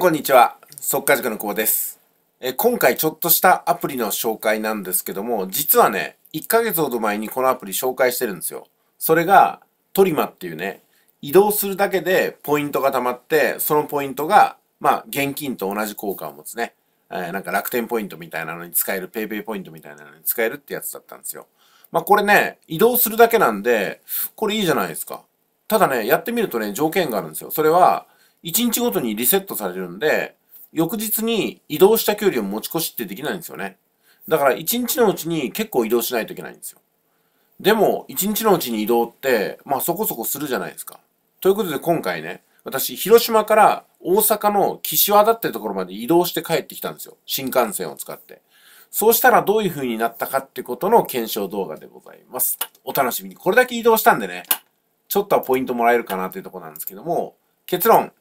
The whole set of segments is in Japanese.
こんにちは。速稼塾の久保です。え今回ちょっとしたアプリの紹介なんですけども、実はね、1ヶ月ほど前にこのアプリ紹介してるんですよ。それがトリマっていうね、移動するだけでポイントが貯まって、そのポイントが、まあ、現金と同じ効果を持つね、えー、なんか楽天ポイントみたいなのに使える、PayPay ポイントみたいなのに使えるってやつだったんですよ。まあ、これね、移動するだけなんで、これいいじゃないですか。ただね、やってみるとね、条件があるんですよ。それは、1日ごとにリセットされるんで、翌日に移動した距離を持ち越しってできないんですよね。だから1日のうちに結構移動しないといけないんですよ。でも、1日のうちに移動って、まあそこそこするじゃないですか。ということで今回ね、私、広島から大阪の岸和田ってところまで移動して帰ってきたんですよ。新幹線を使って。そうしたらどういう風になったかってことの検証動画でございます。お楽しみに。これだけ移動したんでね、ちょっとはポイントもらえるかなというところなんですけども、結論、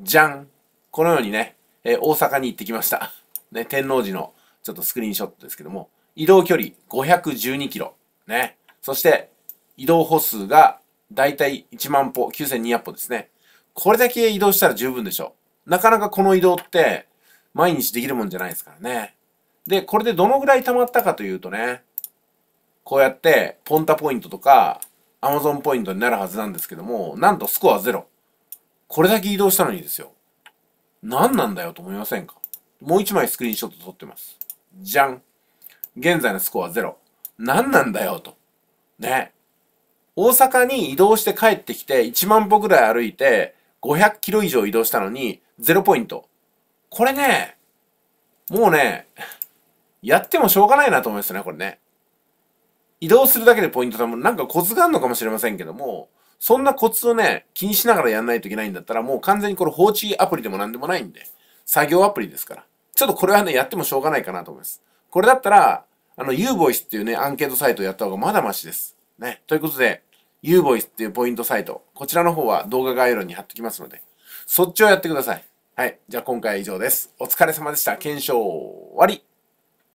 じゃんこのようにね、えー、大阪に行ってきました。ね、天王寺のちょっとスクリーンショットですけども、移動距離512キロ。ね。そして、移動歩数がだいたい1万歩、9200歩ですね。これだけ移動したら十分でしょう。なかなかこの移動って、毎日できるもんじゃないですからね。で、これでどのぐらい溜まったかというとね、こうやって、ポンタポイントとか、アマゾンポイントになるはずなんですけども、なんとスコアゼロ。これだけ移動したのにですよ。何なんだよと思いませんかもう一枚スクリーンショット撮ってます。じゃん。現在のスコア0。何なんだよと。ね。大阪に移動して帰ってきて1万歩ぐらい歩いて500キロ以上移動したのに0ポイント。これね、もうね、やってもしょうがないなと思いますね、これね。移動するだけでポイント多分なんかコツがあるのかもしれませんけども、そんなコツをね、気にしながらやんないといけないんだったら、もう完全にこれ放置アプリでも何でもないんで、作業アプリですから。ちょっとこれはね、やってもしょうがないかなと思います。これだったら、あの、v o i c スっていうね、アンケートサイトをやった方がまだマシです。ね。ということで、v o i c スっていうポイントサイト、こちらの方は動画概要欄に貼ってきますので、そっちをやってください。はい。じゃあ今回は以上です。お疲れ様でした。検証終わり。